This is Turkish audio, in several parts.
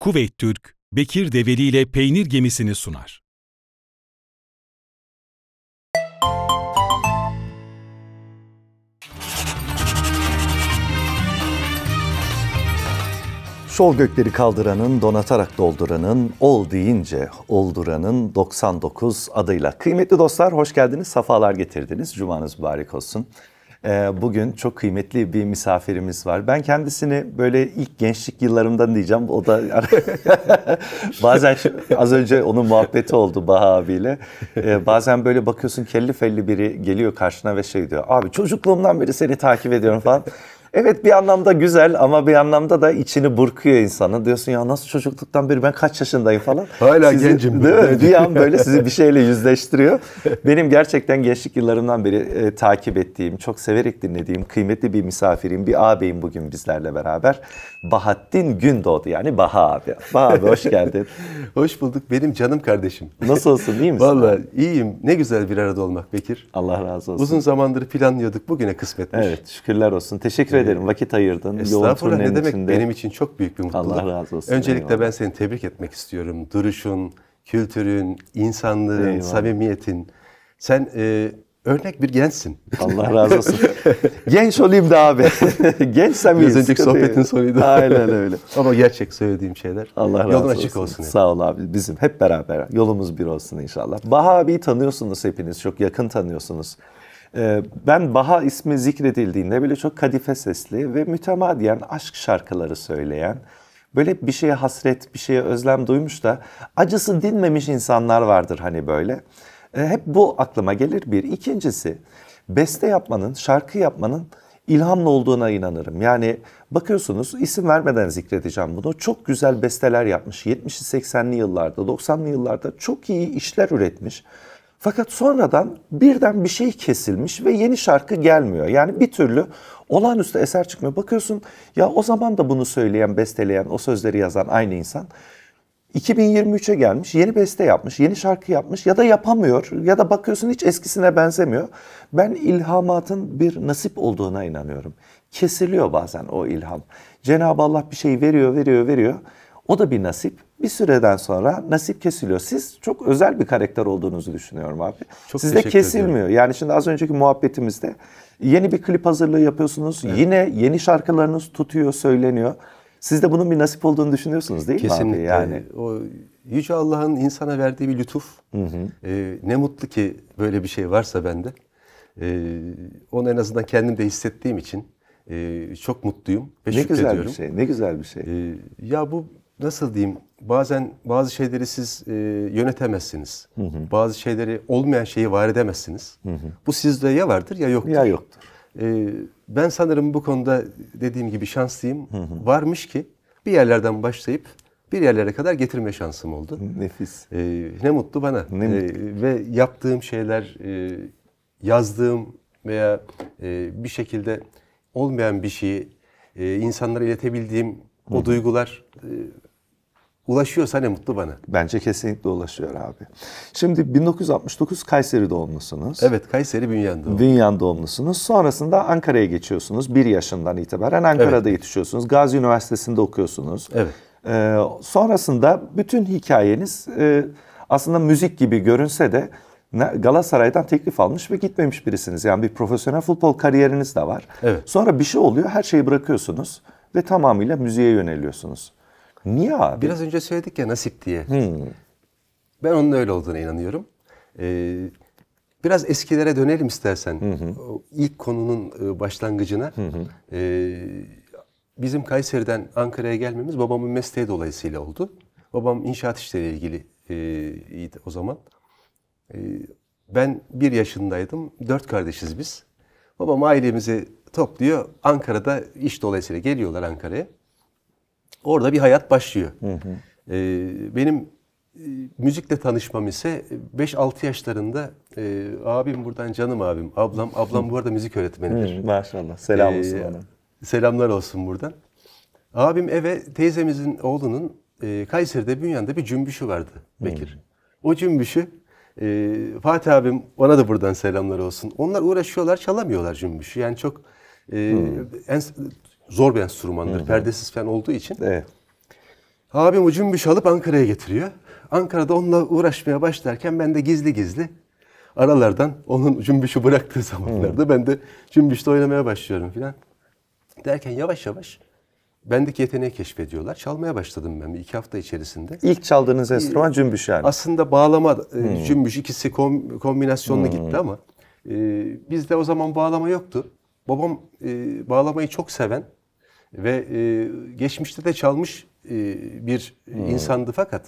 Kuveyt Türk, Bekir Develi ile peynir gemisini sunar. Sol gökleri kaldıranın, donatarak dolduranın, ol deyince olduranın 99 adıyla. Kıymetli dostlar hoş geldiniz, safalar getirdiniz. Cumanız mübarek olsun. Ee, bugün çok kıymetli bir misafirimiz var. Ben kendisini böyle ilk gençlik yıllarımdan diyeceğim. O da bazen az önce onun muhabbeti oldu Baha abiyle. Ee, bazen böyle bakıyorsun kelli felli biri geliyor karşına ve şey diyor. Abi çocukluğumdan beri seni takip ediyorum falan. Evet bir anlamda güzel ama bir anlamda da içini burkuyor insanın. Diyorsun ya nasıl çocukluktan beri ben kaç yaşındayım falan. Hala sizi, gencim. Değil mi? bir an böyle sizi bir şeyle yüzleştiriyor. Benim gerçekten gençlik yıllarımdan beri e, takip ettiğim, çok severek dinlediğim kıymetli bir misafirim, bir ağabeyim bugün bizlerle beraber. Bahattin Gündoğdu yani Baha abi. Baha abi hoş geldin. hoş bulduk benim canım kardeşim. Nasılsın iyi misin? Valla iyiyim. Ne güzel bir arada olmak Bekir. Allah razı olsun. Uzun zamandır planlıyorduk bugüne kısmetmiş. Evet şükürler olsun. Teşekkür evet ederim. Vakit ayırdın. Estağfurullah ne demek içinde. benim için çok büyük bir mutluluk. Allah razı olsun. Öncelikle eyvallah. ben seni tebrik etmek istiyorum. Duruşun, kültürün, insanlığın, eyvallah. samimiyetin. Sen e, örnek bir gençsin. Allah razı olsun. Genç olayım da abi. Gençsem iyiyiz. Biraz önceki sohbetin sonuydu. Aynen öyle. Ama gerçek söylediğim şeyler. Allah razı Yolun açık olsun. Yani. Sağ ol abi. Bizim hep beraber. Yolumuz bir olsun inşallah. Baha abiyi tanıyorsunuz hepiniz. Çok yakın tanıyorsunuz. Ee, ben Baha ismi zikredildiğinde böyle çok kadife sesli ve mütemadiyen aşk şarkıları söyleyen, böyle bir şeye hasret, bir şeye özlem duymuş da acısı dinmemiş insanlar vardır hani böyle. Ee, hep bu aklıma gelir bir. İkincisi beste yapmanın, şarkı yapmanın ilhamla olduğuna inanırım. Yani bakıyorsunuz isim vermeden zikredeceğim bunu. Çok güzel besteler yapmış. 70'li 80'li yıllarda, 90'lı yıllarda çok iyi işler üretmiş. Fakat sonradan birden bir şey kesilmiş ve yeni şarkı gelmiyor. Yani bir türlü olağanüstü eser çıkmıyor. Bakıyorsun ya o zaman da bunu söyleyen, besteleyen, o sözleri yazan aynı insan 2023'e gelmiş, yeni beste yapmış, yeni şarkı yapmış ya da yapamıyor ya da bakıyorsun hiç eskisine benzemiyor. Ben ilhamatın bir nasip olduğuna inanıyorum. Kesiliyor bazen o ilham. Cenab-ı Allah bir şey veriyor, veriyor, veriyor. O da bir nasip bir süreden sonra nasip kesiliyor. Siz çok özel bir karakter olduğunuzu düşünüyorum abi. Çok Sizde kesilmiyor. Ederim. Yani şimdi az önceki muhabbetimizde yeni bir klip hazırlığı yapıyorsunuz. Evet. Yine yeni şarkılarınız tutuyor, söyleniyor. Siz de bunun bir nasip olduğunu düşünüyorsunuz değil Kesinlikle. mi abi? Kesinlikle. Yani. O Yüce Allah'ın insana verdiği bir lütuf. Hı hı. Ee, ne mutlu ki böyle bir şey varsa bende. Ee, onu en azından kendim de hissettiğim için e, çok mutluyum ve ne şükrediyorum. Ne güzel bir şey, ne güzel bir şey. Ee, ya bu nasıl diyeyim bazen bazı şeyleri siz e, yönetemezsiniz. Hı hı. Bazı şeyleri olmayan şeyi var edemezsiniz. Hı hı. Bu sizde ya vardır ya yoktur. Ya yoktur. E, ben sanırım bu konuda dediğim gibi şanslıyım. Hı hı. Varmış ki bir yerlerden başlayıp bir yerlere kadar getirme şansım oldu. Nefis. E, ne mutlu bana. Ne mutlu. E, ve yaptığım şeyler, e, yazdığım veya e, bir şekilde olmayan bir şeyi e, insanlara iletebildiğim o Hı. duygular e, ulaşıyorsa ne mutlu bana. Bence kesinlikle ulaşıyor abi. Şimdi 1969 Kayseri doğumlusunuz. Evet Kayseri Bünyan doğumlu. Bünyan doğumlusunuz. Sonrasında Ankara'ya geçiyorsunuz. Bir yaşından itibaren Ankara'da evet. yetişiyorsunuz. Gazi Üniversitesi'nde okuyorsunuz. Evet. Ee, sonrasında bütün hikayeniz e, aslında müzik gibi görünse de Galatasaray'dan teklif almış ve gitmemiş birisiniz. Yani bir profesyonel futbol kariyeriniz de var. Evet. Sonra bir şey oluyor, her şeyi bırakıyorsunuz ve tamamıyla müziğe yöneliyorsunuz. Niye abi? Biraz önce söyledik ya nasip diye. Hmm. Ben onun öyle olduğuna inanıyorum. Ee, biraz eskilere dönelim istersen. Hı hı. O ilk konunun e, başlangıcına. Hı hı. Ee, bizim Kayseri'den Ankara'ya gelmemiz babamın mesleği dolayısıyla oldu. Babam inşaat işleriyle ilgili e, o zaman. E, ben bir yaşındaydım. Dört kardeşiz biz. Babam ailemizi topluyor. Ankara'da iş dolayısıyla geliyorlar Ankara'ya. Orada bir hayat başlıyor. Hı hı. Ee, benim e, müzikle tanışmam ise 5-6 e, yaşlarında e, abim buradan canım abim, ablam ablam bu arada müzik öğretmenidir. Hı, maşallah. Selam ee, olsun ee, ona. Selamlar olsun buradan. Abim eve teyzemizin oğlunun e, Kayseri'de Bünyan'da bir cümbüşü vardı Bekir. Hı. O cümbüşü e, Fatih abim ona da buradan selamlar olsun. Onlar uğraşıyorlar çalamıyorlar cümbüşü. Yani çok e, en, zor bir enstrümandır. Hı hı. Perdesiz fen olduğu için. Evet. Abim o cümbüş şey alıp Ankara'ya getiriyor. Ankara'da onunla uğraşmaya başlarken ben de gizli gizli aralardan onun cümbüşü şey bıraktığı zamanlarda hı. ben de cümbüşte oynamaya başlıyorum filan. Derken yavaş yavaş bendeki yeteneği keşfediyorlar. Çalmaya başladım ben iki hafta içerisinde. İlk çaldığınız enstrüman cümbüş yani. Aslında bağlama hmm. cümbüş ikisi kom, kombinasyonlu hmm. gitti ama e, bizde o zaman bağlama yoktu. Babam e, bağlamayı çok seven ve e, geçmişte de çalmış e, bir e, hmm. insandı fakat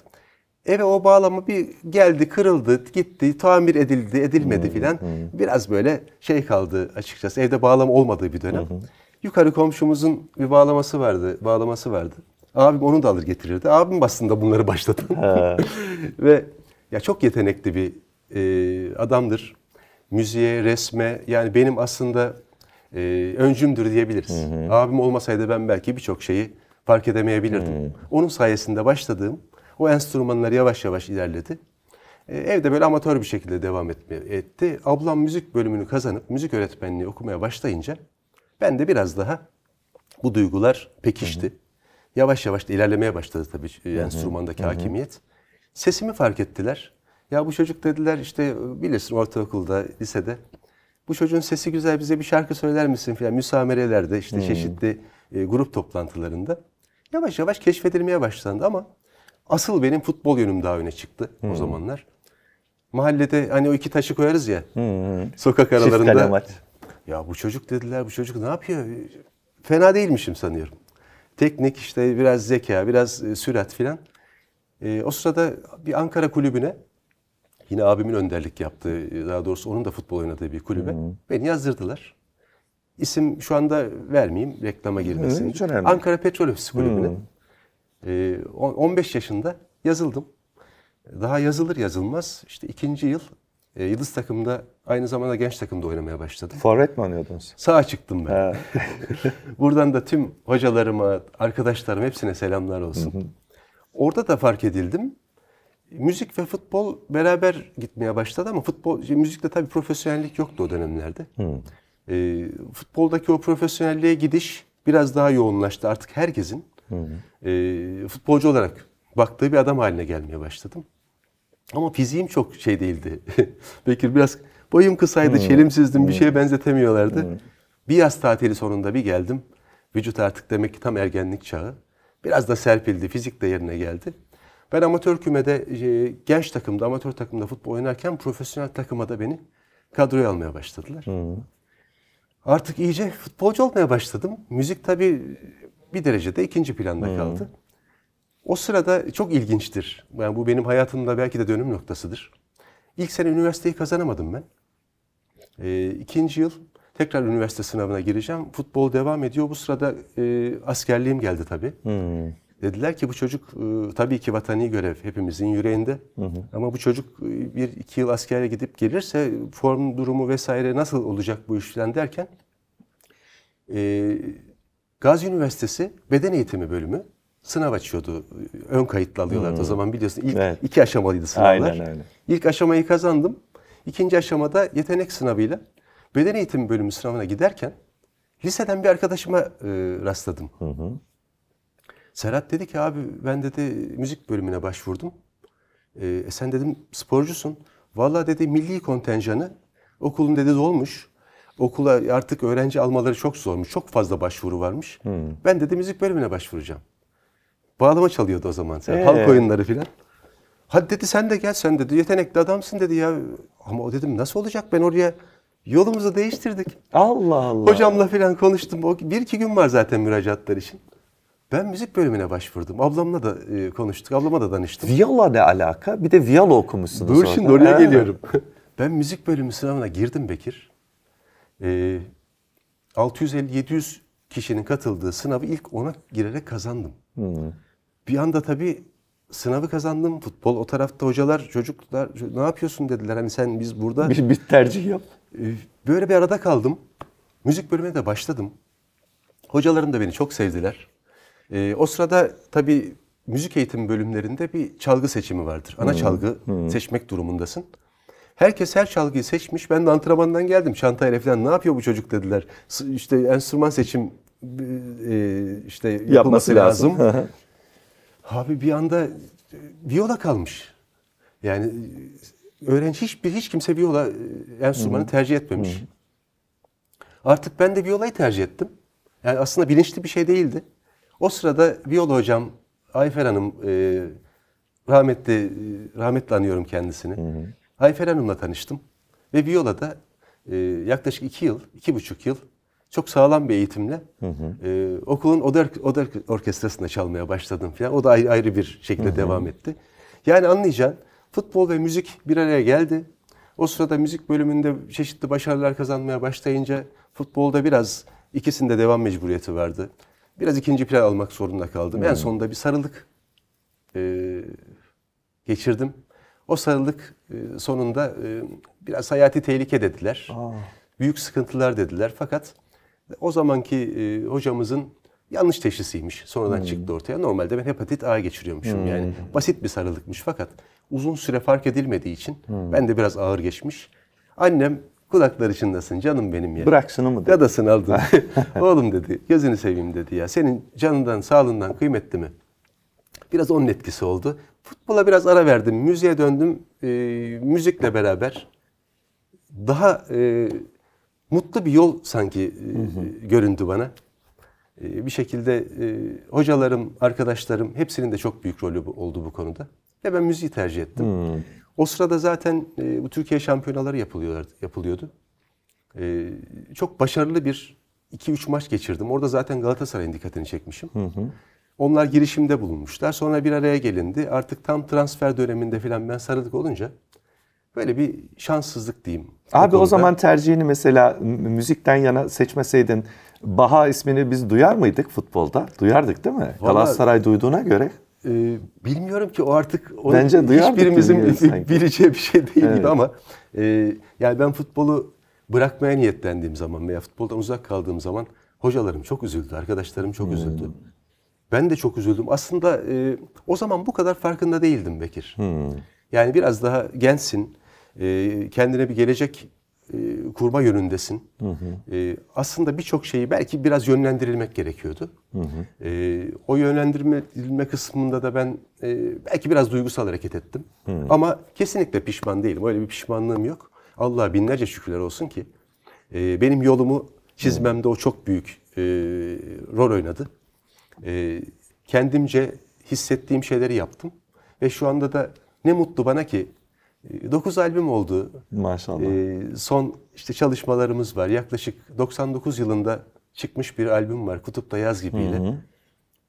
eve o bağlama bir geldi, kırıldı, gitti, tamir edildi, edilmedi hmm. filan. Hmm. Biraz böyle şey kaldı açıkçası. Evde bağlama olmadığı bir dönem. Hmm. Yukarı komşumuzun bir bağlaması vardı, bağlaması vardı. Abim onu da alır getirirdi. Abim aslında bunları başladı. Ve ya çok yetenekli bir e, adamdır. Müziğe, resme yani benim aslında e, öncümdür diyebiliriz. Hı hı. Abim olmasaydı ben belki birçok şeyi fark edemeyebilirdim. Hı. Onun sayesinde başladığım o enstrümanlar yavaş yavaş ilerledi. E, evde böyle amatör bir şekilde devam etme, etti. Ablam müzik bölümünü kazanıp müzik öğretmenliği okumaya başlayınca ben de biraz daha bu duygular pekişti. Hı hı. Yavaş yavaş da ilerlemeye başladı tabii e, hı hı. enstrümandaki hı hı. hakimiyet. Sesimi fark ettiler. Ya bu çocuk dediler işte e, bilirsin ortaokulda, lisede bu çocuğun sesi güzel bize bir şarkı söyler misin filan müsamerelerde işte hmm. çeşitli e, grup toplantılarında yavaş yavaş keşfedilmeye başlandı ama asıl benim futbol yönüm daha öne çıktı hmm. o zamanlar. Mahallede hani o iki taşı koyarız ya hmm. sokak aralarında. Ya bu çocuk dediler bu çocuk ne yapıyor? Fena değilmişim sanıyorum. Teknik işte biraz zeka biraz e, sürat filan. E, o sırada bir Ankara kulübüne Yine abimin önderlik yaptığı, daha doğrusu onun da futbol oynadığı bir kulübe. Hı hı. Beni yazdırdılar. İsim şu anda vermeyeyim reklama girmesin. Hı, Ankara Petrol Ofisi Kulübü'ne. E, ee, 15 yaşında yazıldım. Daha yazılır yazılmaz işte ikinci yıl e, Yıldız takımda aynı zamanda genç takımda oynamaya başladım. Forvet mi oynuyordunuz? Sağa çıktım ben. Buradan da tüm hocalarıma, arkadaşlarım hepsine selamlar olsun. Hı hı. Orada da fark edildim müzik ve futbol beraber gitmeye başladı ama futbol müzikte tabii profesyonellik yoktu o dönemlerde. Hmm. E, futboldaki o profesyonelliğe gidiş biraz daha yoğunlaştı. Artık herkesin hmm. e, futbolcu olarak baktığı bir adam haline gelmeye başladım. Ama fiziğim çok şey değildi. Bekir biraz boyum kısaydı, hmm. çelimsizdim, hmm. bir şeye benzetemiyorlardı. Hmm. Bir yaz tatili sonunda bir geldim. Vücut artık demek ki tam ergenlik çağı. Biraz da serpildi, fizik de yerine geldi. Ben amatör kümede e, genç takımda, amatör takımda futbol oynarken profesyonel takıma da beni kadroya almaya başladılar. Hı. Artık iyice futbolcu olmaya başladım. Müzik tabii bir derecede ikinci planda Hı. kaldı. O sırada çok ilginçtir. Yani bu benim hayatımda belki de dönüm noktasıdır. İlk sene üniversiteyi kazanamadım ben. E, ikinci yıl tekrar üniversite sınavına gireceğim. Futbol devam ediyor. Bu sırada e, askerliğim geldi tabii. Hmm. Dediler ki bu çocuk e, tabii ki vatani görev hepimizin yüreğinde. Hı hı. Ama bu çocuk e, bir iki yıl askere gidip gelirse form durumu vesaire nasıl olacak bu işten derken e, Gazi Üniversitesi Beden Eğitimi Bölümü sınav açıyordu. E, ön kayıtlı alıyorlardı hmm. o zaman biliyorsun. ilk evet. iki aşamalıydı sınavlar. Aynen, aynen. İlk aşamayı kazandım. İkinci aşamada yetenek sınavıyla beden eğitimi bölümü sınavına giderken liseden bir arkadaşıma e, rastladım. Hı hı. Serhat dedi ki abi ben dedi müzik bölümüne başvurdum. Ee, e, sen dedim sporcusun. Valla dedi milli kontenjanı okulun dedi dolmuş. Okula artık öğrenci almaları çok zormuş. Çok fazla başvuru varmış. Hmm. Ben dedi müzik bölümüne başvuracağım. Bağlama çalıyordu o zaman. Ee. Halk oyunları filan. Hadi dedi sen de gel sen dedi yetenekli adamsın dedi ya. Ama o dedim nasıl olacak ben oraya yolumuzu değiştirdik. Allah Allah. Hocamla filan konuştum. Bir iki gün var zaten müracaatlar için. Ben müzik bölümüne başvurdum. Ablamla da e, konuştuk. Ablama da danıştım. Viola ne alaka? Bir de viola okumuşsunuz. Dur orada. şimdi oraya He. geliyorum. ben müzik bölümü sınavına girdim Bekir. E, 650-700 kişinin katıldığı sınavı ilk ona girerek kazandım. Hmm. Bir anda tabii sınavı kazandım. Futbol o tarafta hocalar, çocuklar ne yapıyorsun dediler. Hani sen biz burada... Bir, bir tercih yap. E, böyle bir arada kaldım. Müzik bölümüne de başladım. Hocalarım da beni çok sevdiler. E, o sırada tabii müzik eğitimi bölümlerinde bir çalgı seçimi vardır. Ana hmm. çalgı hmm. seçmek durumundasın. Herkes her çalgıyı seçmiş. Ben de antrenmandan geldim. Çantayla falan ne yapıyor bu çocuk dediler. İşte enstrüman seçim e, e, işte yapılması Yapması lazım. lazım. Abi bir anda e, viola kalmış. Yani öğrenci hiçbir hiç kimse viola enstrümanı hmm. tercih etmemiş. Hmm. Artık ben de violayı tercih ettim. Yani aslında bilinçli bir şey değildi. O sırada Viyol hocam Ayfer Hanım e, rahmetli e, rahmetli anıyorum kendisini. Hı hı. Ayfer Hanım'la tanıştım ve Viyola'da e, yaklaşık iki yıl, iki buçuk yıl çok sağlam bir eğitimle hı hı. E, okulun oda, oda orkestrasında çalmaya başladım falan. O da ayrı, ayrı bir şekilde hı hı. devam etti. Yani anlayacağın futbol ve müzik bir araya geldi. O sırada müzik bölümünde çeşitli başarılar kazanmaya başlayınca futbolda biraz ikisinde devam mecburiyeti vardı biraz ikinci plan almak zorunda kaldım. Hmm. En sonunda bir sarılık e, geçirdim. O sarılık e, sonunda e, biraz hayati tehlike dediler. Aa. Büyük sıkıntılar dediler. Fakat o zamanki e, hocamızın yanlış teşhisiymiş. Sonradan hmm. çıktı ortaya. Normalde ben hepatit A geçiriyormuşum. Hmm. Yani basit bir sarılıkmış fakat uzun süre fark edilmediği için hmm. ben de biraz ağır geçmiş. Annem Kulakları çınlasın canım benim ya. Bıraksın mı dedi. Dadasını aldın Oğlum dedi gözünü seveyim dedi ya. Senin canından sağlığından kıymetli mi? Biraz onun etkisi oldu. Futbola biraz ara verdim. Müziğe döndüm. E, müzikle beraber daha e, mutlu bir yol sanki e, göründü bana. E, bir şekilde e, hocalarım, arkadaşlarım hepsinin de çok büyük rolü oldu bu konuda. Ve ben müziği tercih ettim. Hı. Hmm. O sırada zaten e, bu Türkiye şampiyonaları yapılıyor, yapılıyordu. E, çok başarılı bir 2-3 maç geçirdim. Orada zaten Galatasaray'ın dikkatini çekmişim. Hı hı. Onlar girişimde bulunmuşlar. Sonra bir araya gelindi. Artık tam transfer döneminde falan ben sarılık olunca böyle bir şanssızlık diyeyim. Abi o zaman tercihini mesela müzikten yana seçmeseydin Baha ismini biz duyar mıydık futbolda? Duyardık değil mi? Vallahi, Galatasaray duyduğuna göre e, bilmiyorum ki o artık onu Bence hiçbirimizin bileceği bir şey değil evet. gibi ama e, yani ben futbolu bırakmaya niyetlendiğim zaman veya futboldan uzak kaldığım zaman hocalarım çok üzüldü, arkadaşlarım çok hmm. üzüldü. Ben de çok üzüldüm. Aslında e, o zaman bu kadar farkında değildim Bekir. Hmm. Yani biraz daha gençsin, e, kendine bir gelecek e, kurma yönündesin. Hı hı. E, aslında birçok şeyi belki biraz yönlendirilmek gerekiyordu. Hı hı. E, o yönlendirilme kısmında da ben e, belki biraz duygusal hareket ettim. Hı. Ama kesinlikle pişman değilim. Öyle bir pişmanlığım yok. Allah'a binlerce şükürler olsun ki e, benim yolumu çizmemde hı. o çok büyük e, rol oynadı. E, kendimce hissettiğim şeyleri yaptım ve şu anda da ne mutlu bana ki 9 ee, albüm oldu. Maşallah. Ee, son işte çalışmalarımız var. Yaklaşık 99 yılında çıkmış bir albüm var. Kutupta Yaz gibiyle. Hı hı.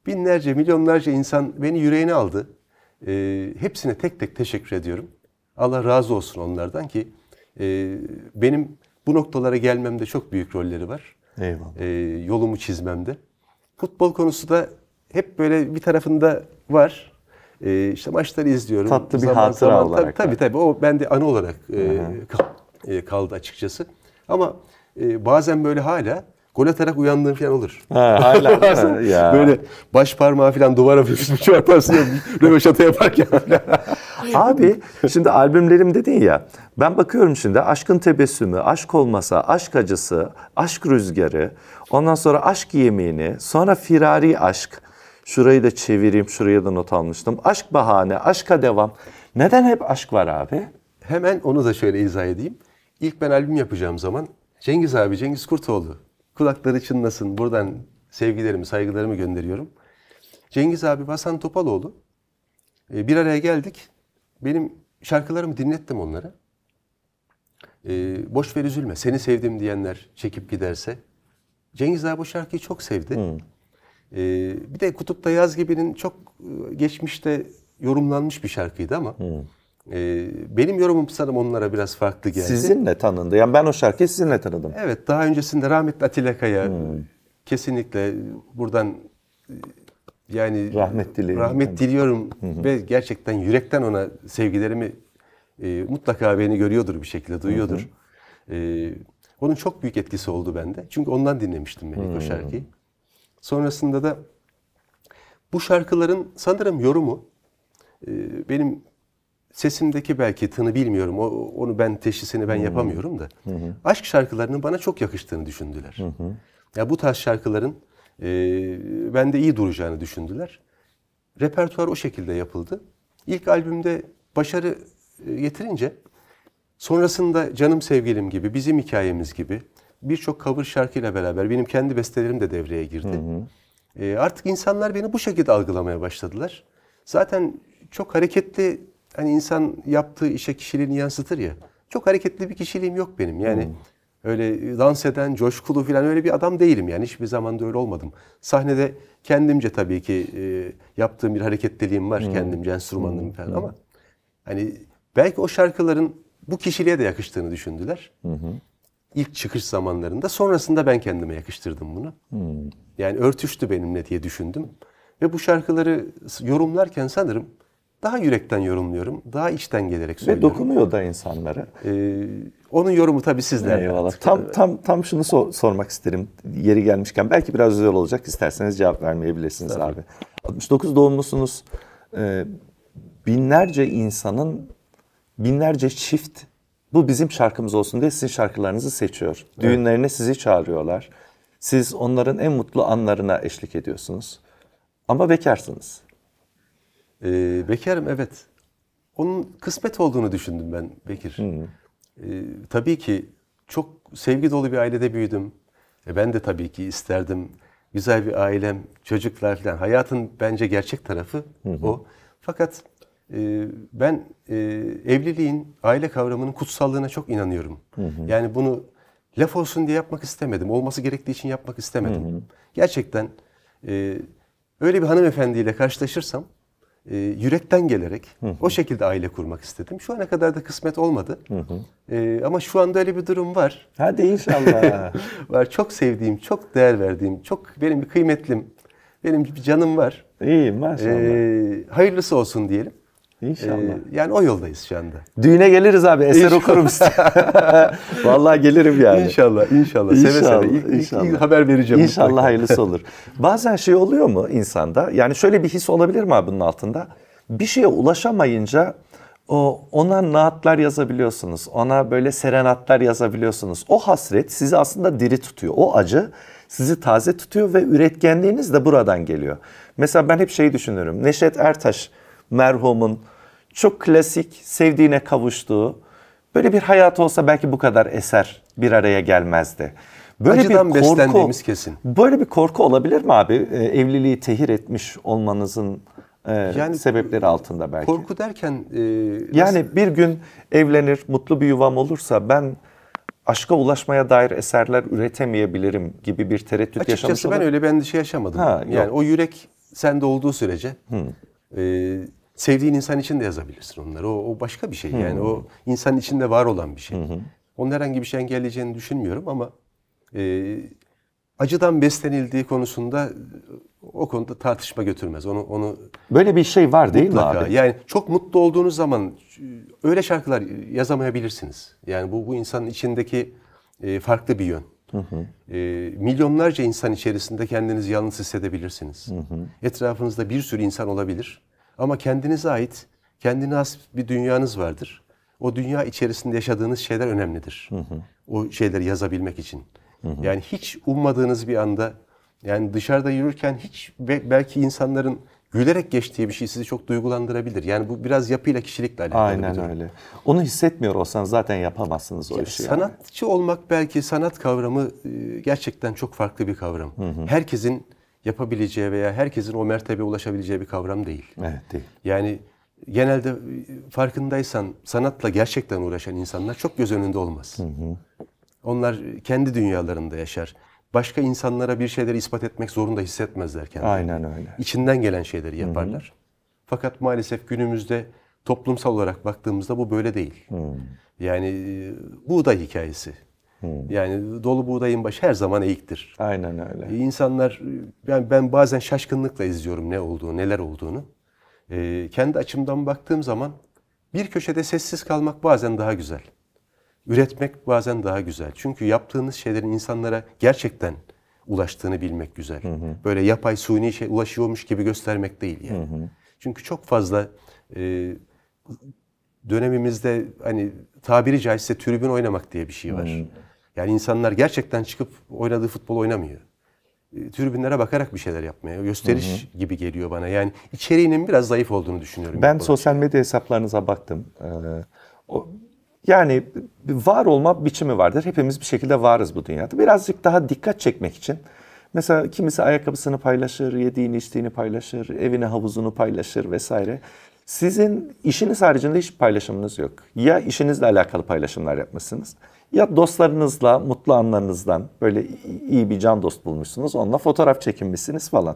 Binlerce, milyonlarca insan beni yüreğine aldı. Ee, hepsine tek tek teşekkür ediyorum. Allah razı olsun onlardan ki e, benim bu noktalara gelmemde çok büyük rolleri var. Eyvallah. Ee, yolumu çizmemde. Futbol konusu da hep böyle bir tarafında var. E, işte maçları izliyorum. Tatlı bir zaman, hatıra zaman, olarak. Tabii, yani. tabii o bende anı olarak e, e, kaldı açıkçası. Ama e, bazen böyle hala gol atarak uyandığım falan olur. Ha, hala bazen ya. böyle baş parmağı falan duvara bir çarparsın ya röveşata yaparken falan. Abi şimdi albümlerim dedin ya. Ben bakıyorum şimdi Aşkın Tebessümü, Aşk Olmasa, Aşk Acısı, Aşk Rüzgarı, ondan sonra Aşk Yemeğini, sonra Firari Aşk. Şurayı da çevireyim. Şuraya da not almıştım. Aşk bahane, aşka devam. Neden hep aşk var abi? Hemen onu da şöyle izah edeyim. İlk ben albüm yapacağım zaman Cengiz abi, Cengiz Kurtoğlu. Kulakları çınlasın. Buradan sevgilerimi, saygılarımı gönderiyorum. Cengiz abi, Hasan Topaloğlu. E, bir araya geldik. Benim şarkılarımı dinlettim onlara. E, Boş ver üzülme, seni sevdim diyenler çekip giderse. Cengiz abi bu şarkıyı çok sevdi. Hmm. E, bir de Kutup'ta Yaz Gibi'nin çok e, geçmişte yorumlanmış bir şarkıydı ama... Hmm. E, benim yorumum sanırım onlara biraz farklı geldi. Sizinle tanındı. Yani ben o şarkıyı sizinle tanıdım. Evet. Daha öncesinde rahmetli Atilla Kaya hmm. kesinlikle buradan e, yani rahmet diliyorum. Rahmet diliyorum ve gerçekten yürekten ona sevgilerimi e, mutlaka beni görüyordur bir şekilde duyuyordur. Hı-hı. E, onun çok büyük etkisi oldu bende. Çünkü ondan dinlemiştim ben ilk o şarkıyı. Sonrasında da bu şarkıların sanırım yorumu e, benim sesimdeki belki tını bilmiyorum. onu ben teşhisini ben hmm. yapamıyorum da. Hı-hı. Aşk şarkılarının bana çok yakıştığını düşündüler. Hı-hı. Ya bu tarz şarkıların e, bende iyi duracağını düşündüler. Repertuar o şekilde yapıldı. İlk albümde başarı getirince e, sonrasında Canım Sevgilim gibi, Bizim Hikayemiz gibi birçok cover şarkıyla beraber benim kendi bestelerim de devreye girdi. Hı hı. E, artık insanlar beni bu şekilde algılamaya başladılar. Zaten çok hareketli hani insan yaptığı işe kişiliğini yansıtır ya. Çok hareketli bir kişiliğim yok benim. Yani hmm. öyle dans eden, coşkulu falan öyle bir adam değilim yani. Hiçbir zaman da öyle olmadım. Sahnede kendimce tabii ki e, yaptığım bir hareketliliğim var. Hmm. Kendimce enstrümanım falan hmm. ama hani belki o şarkıların bu kişiliğe de yakıştığını düşündüler. Hı hmm ilk çıkış zamanlarında. Sonrasında ben kendime yakıştırdım bunu. Hmm. Yani örtüştü benimle diye düşündüm. Ve bu şarkıları yorumlarken sanırım daha yürekten yorumluyorum. Daha içten gelerek söylüyorum. Ve dokunuyor da insanlara. Ee, onun yorumu tabii sizler. Eyvallah. Tam, tam, tam şunu so- sormak isterim yeri gelmişken. Belki biraz özel olacak. İsterseniz cevap vermeyebilirsiniz tabii. abi. 69 doğumlusunuz. Ee, binlerce insanın binlerce çift bu bizim şarkımız olsun diye sizin şarkılarınızı seçiyor. Evet. Düğünlerine sizi çağırıyorlar. Siz onların en mutlu anlarına eşlik ediyorsunuz. Ama bekarsınız. Ee, bekarım evet. Onun kısmet olduğunu düşündüm ben Bekir. Hmm. Ee, tabii ki çok sevgi dolu bir ailede büyüdüm. E ben de tabii ki isterdim. Güzel bir ailem, çocuklar falan. Hayatın bence gerçek tarafı hı o. Fakat ee, ben e, evliliğin, aile kavramının kutsallığına çok inanıyorum. Hı hı. Yani bunu laf olsun diye yapmak istemedim. Olması gerektiği için yapmak istemedim. Hı hı. Gerçekten e, öyle bir hanımefendiyle karşılaşırsam e, yürekten gelerek hı hı. o şekilde aile kurmak istedim. Şu ana kadar da kısmet olmadı. Hı hı. ama şu anda öyle bir durum var. Hadi inşallah. var. Çok sevdiğim, çok değer verdiğim, çok benim bir kıymetlim, benim bir canım var. İyi maşallah. E, hayırlısı olsun diyelim. İnşallah. Ee, yani o yoldayız şu anda. Düğüne geliriz abi. Eser inşallah. okurum Vallahi gelirim yani. İnşallah, inşallah. Seve seve. İlk, inşallah. ilk haber vereceğim. İnşallah hayırlısı olur. Bazen şey oluyor mu insanda? Yani şöyle bir his olabilir mi abi bunun altında? Bir şeye ulaşamayınca o, ona naatlar yazabiliyorsunuz. Ona böyle serenatlar yazabiliyorsunuz. O hasret sizi aslında diri tutuyor. O acı sizi taze tutuyor ve üretkenliğiniz de buradan geliyor. Mesela ben hep şeyi düşünürüm. Neşet Ertaş merhumun çok klasik, sevdiğine kavuştuğu. Böyle bir hayat olsa belki bu kadar eser bir araya gelmezdi. Böyle Acıdan bir korku, kesin. Böyle bir korku olabilir mi abi? Ee, evliliği tehir etmiş olmanızın e, yani, sebepleri altında belki. Korku derken... E, nasıl? Yani bir gün evlenir, mutlu bir yuvam olursa ben aşka ulaşmaya dair eserler üretemeyebilirim gibi bir tereddüt Açıkçası yaşamış Açıkçası ben olarak... öyle bir endişe yaşamadım. Ha, yani o yürek sende olduğu sürece... Hmm. E, sevdiğin insan için de yazabilirsin onları. O, o başka bir şey yani. Hı-hı. O insan içinde var olan bir şey. Hı-hı. Onun herhangi bir şey engelleyeceğini düşünmüyorum ama e, acıdan beslenildiği konusunda e, o konuda tartışma götürmez. Onu onu Böyle bir şey var değil mutlaka. mi abi? Yani çok mutlu olduğunuz zaman e, öyle şarkılar yazamayabilirsiniz. Yani bu bu insanın içindeki e, farklı bir yön. Hı hı. E, milyonlarca insan içerisinde kendinizi yalnız hissedebilirsiniz. Hı hı. Etrafınızda bir sürü insan olabilir. Ama kendinize ait, kendine has bir dünyanız vardır. O dünya içerisinde yaşadığınız şeyler önemlidir. Hı hı. O şeyleri yazabilmek için. Hı hı. Yani hiç ummadığınız bir anda yani dışarıda yürürken hiç belki insanların gülerek geçtiği bir şey sizi çok duygulandırabilir. Yani bu biraz yapıyla kişilikle alakalı. Aynen öyle. Onu hissetmiyor olsan zaten yapamazsınız o ya, işi. Sanatçı yani. olmak belki sanat kavramı e, gerçekten çok farklı bir kavram. Hı hı. Herkesin yapabileceği veya herkesin o mertebeye ulaşabileceği bir kavram değil. Evet değil. Yani genelde farkındaysan sanatla gerçekten uğraşan insanlar çok göz önünde olmaz. Hı hı. Onlar kendi dünyalarında yaşar. Başka insanlara bir şeyleri ispat etmek zorunda hissetmezler kendilerini. Aynen öyle. İçinden gelen şeyleri yaparlar. Hı hı. Fakat maalesef günümüzde toplumsal olarak baktığımızda bu böyle değil. Hı. Yani e, bu da hikayesi. Hmm. Yani dolu buğdayın başı her zaman eğiktir. Aynen öyle. E, insanlar, yani ben bazen şaşkınlıkla izliyorum ne olduğunu, neler olduğunu. Ee, kendi açımdan baktığım zaman bir köşede sessiz kalmak bazen daha güzel. Üretmek bazen daha güzel. Çünkü yaptığınız şeylerin insanlara gerçekten ulaştığını bilmek güzel. Hı hı. Böyle yapay suni şey ulaşıyormuş gibi göstermek değil yani. Hı hı. Çünkü çok fazla e, dönemimizde hani tabiri caizse tribün oynamak diye bir şey var. Hı hı. Yani insanlar gerçekten çıkıp oynadığı futbol oynamıyor. E, tribünlere bakarak bir şeyler yapmaya, gösteriş hı hı. gibi geliyor bana. Yani içeriğinin biraz zayıf olduğunu düşünüyorum. Ben sosyal medya hesaplarınıza baktım. Ee, o, yani var olma biçimi vardır. Hepimiz bir şekilde varız bu dünyada. Birazcık daha dikkat çekmek için. Mesela kimisi ayakkabısını paylaşır, yediğini içtiğini paylaşır, evine havuzunu paylaşır vesaire. Sizin işiniz haricinde hiç paylaşımınız yok. Ya işinizle alakalı paylaşımlar yapmışsınız ya dostlarınızla mutlu anlarınızdan böyle iyi bir can dost bulmuşsunuz. Onunla fotoğraf çekinmişsiniz falan.